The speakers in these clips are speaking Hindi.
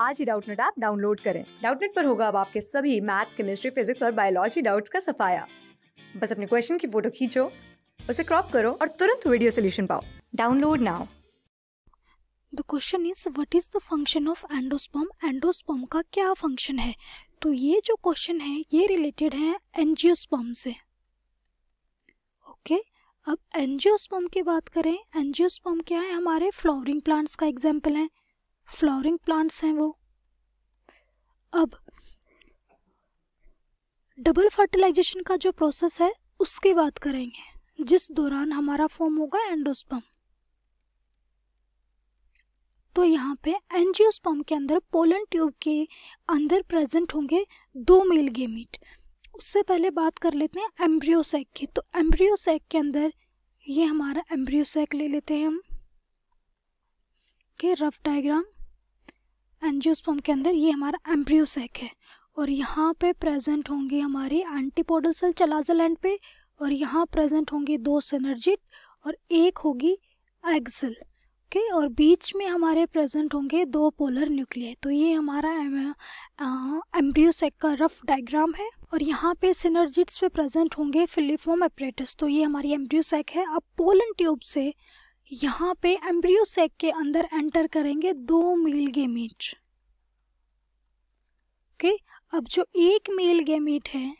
आज ही डाउटनेट ऐप डाउनलोड करें डाउटनेट पर होगा अब आपके सभी मैथ्स केमिस्ट्री फिजिक्स और बायोलॉजी डाउट्स का सफाया बस अपने क्वेश्चन की फोटो खींचो उसे क्रॉप करो और तुरंत वीडियो सोल्यूशन पाओ download now the question is what is the function of endosperm endosperm का क्या फंक्शन है तो ये जो क्वेश्चन है ये रिलेटेड है एनजियोस्पर्म से ओके okay? अब एनजियोस्पर्म की बात करें एनजियोस्पर्म क्या है हमारे फ्लावरिंग प्लांट्स का एग्जाम्पल है फ्लावरिंग प्लांट्स हैं वो अब डबल फर्टिलाइजेशन का जो प्रोसेस है उसकी बात करेंगे जिस दौरान हमारा फॉर्म होगा एंडोस्पम तो यहाँ पे एनजियोस्पम के अंदर पोलन ट्यूब के अंदर प्रेजेंट होंगे दो मेल गेमिट उससे पहले बात कर लेते हैं एम्ब्रियोसैक की तो एम्ब्रियोसैक के अंदर ये हमारा एम्ब्रियोसैक ले लेते हैं हम के रफ डायग्राम एंजियोस्पर्म के अंदर ये हमारा एम्ब्रियोसेक है और यहाँ पे प्रेजेंट होंगे हमारे एंटीपोडल सेल चलाजल एंड पे और यहाँ प्रेजेंट होंगे दो सेनर्जिट और एक होगी एग्जल ओके okay? और बीच में हमारे प्रेजेंट होंगे दो पोलर न्यूक्लियर तो ये हमारा एम्ब्रियोसेक का रफ डायग्राम है और यहाँ पे सिनर्जिट्स पे प्रेजेंट होंगे फिलीफॉम एपरेटस तो ये हमारी एम्ब्रियोसेक है अब पोलन ट्यूब से यहाँ पे एम्ब्रियोसेक के अंदर एंटर करेंगे दो मील गेमीट ओके अब जो एक मेल गैमीट है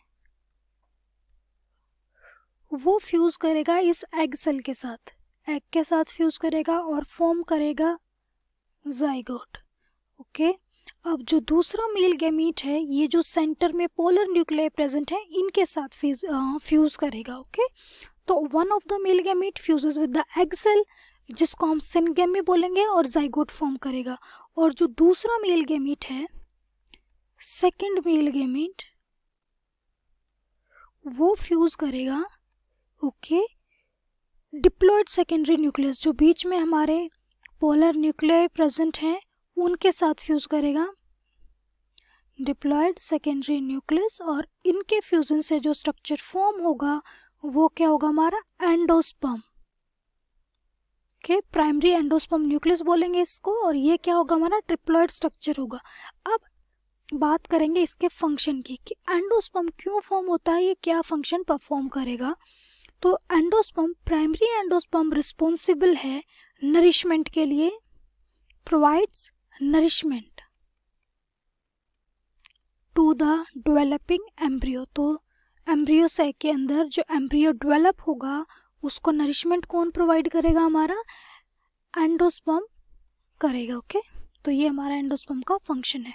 वो फ्यूज करेगा इस एग सेल के साथ एग के साथ फ्यूज करेगा और फॉर्म करेगा जाइगोट ओके अब जो दूसरा मेल गैमीट है ये जो सेंटर में पोलर न्यूक्लियर प्रेजेंट है इनके साथ फ्यूज फ्यूज करेगा ओके तो one of the male gamete fuses with the egg cell जिसको हम सिनगेमी बोलेंगे और जाइगोट फॉर्म करेगा और जो दूसरा मेल गैमीट है सेकंड मेल गेमेंट वो फ्यूज़ करेगा ओके डिप्लॉयड सेकेंडरी न्यूक्लियस जो बीच में हमारे पोलर न्यूक्लियर प्रेजेंट हैं उनके साथ फ्यूज़ करेगा डिप्लॉयड सेकेंडरी न्यूक्लियस और इनके फ्यूज़न से जो स्ट्रक्चर फॉर्म होगा वो क्या होगा हमारा एंडोस्पम के प्राइमरी एंडोस्पम न्यूक्लियस बोलेंगे इसको और ये क्या होगा हमारा ट्रिप्लॉयड स्ट्रक्चर होगा अब बात करेंगे इसके फंक्शन की कि एंडोस्पम क्यों फॉर्म होता है ये क्या फंक्शन परफॉर्म करेगा तो एंडोस्पम प्राइमरी एंडोस्पम रिस्पॉन्सिबल है नरिशमेंट के लिए provides nourishment to the developing embryo तो एम्ब्रियो से के अंदर जो एम्ब्रियो डेवलप होगा उसको नरिशमेंट कौन प्रोवाइड करेगा हमारा एंडोस्पम करेगा ओके okay? तो ये हमारा एंडोस्पम का फंक्शन है